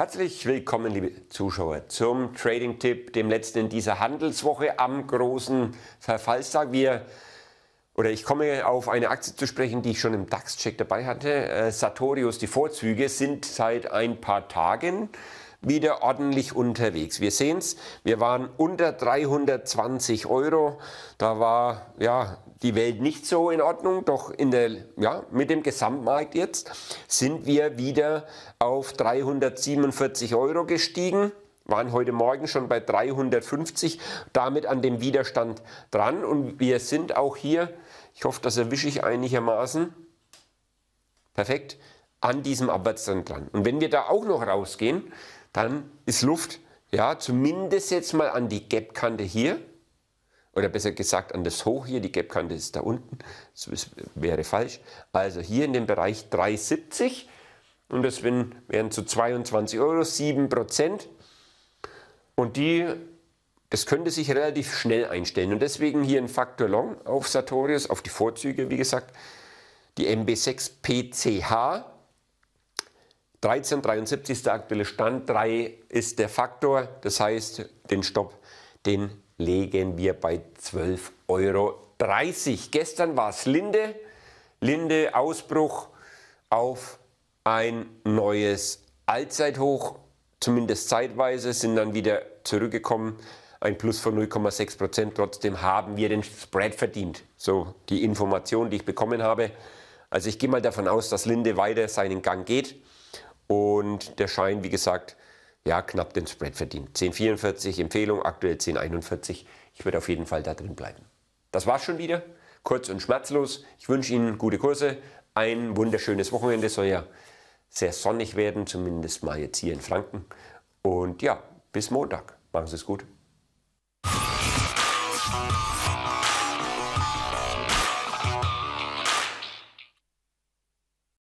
Herzlich willkommen, liebe Zuschauer, zum Trading-Tipp, dem letzten in dieser Handelswoche am großen Verfallstag. Wir oder ich komme auf eine Aktie zu sprechen, die ich schon im DAX-Check dabei hatte. Äh, Sartorius, die Vorzüge sind seit ein paar Tagen wieder ordentlich unterwegs. Wir sehen es, wir waren unter 320 Euro. Da war ja, die Welt nicht so in Ordnung, doch in der, ja, mit dem Gesamtmarkt jetzt sind wir wieder auf 347 Euro gestiegen waren heute Morgen schon bei 350, damit an dem Widerstand dran. Und wir sind auch hier, ich hoffe, das erwische ich einigermaßen, perfekt, an diesem Abwärtstrend dran. Und wenn wir da auch noch rausgehen, dann ist Luft ja zumindest jetzt mal an die Gap-Kante hier oder besser gesagt an das Hoch hier, die Gapkante ist da unten, das wäre falsch. Also hier in dem Bereich 3,70 und das wären zu 22 Euro, 7 Prozent. Und die, das könnte sich relativ schnell einstellen. Und deswegen hier ein Faktor Long auf Sartorius, auf die Vorzüge, wie gesagt, die MB6 PCH 1373 ist der aktuelle Stand, 3 ist der Faktor, das heißt, den Stopp, den legen wir bei 12,30 Euro. Gestern war es Linde, Linde Ausbruch auf ein neues Allzeithoch, zumindest zeitweise, sind dann wieder zurückgekommen, ein Plus von 0,6 Prozent. Trotzdem haben wir den Spread verdient. So die Information, die ich bekommen habe. Also ich gehe mal davon aus, dass Linde weiter seinen Gang geht und der Schein, wie gesagt, ja, knapp den Spread verdient. 10,44 Empfehlung, aktuell 10,41. Ich würde auf jeden Fall da drin bleiben. Das war's schon wieder. Kurz und schmerzlos. Ich wünsche Ihnen gute Kurse. Ein wunderschönes Wochenende. Soll ja sehr sonnig werden, zumindest mal jetzt hier in Franken. Und ja, bis Montag. Machen Sie es gut.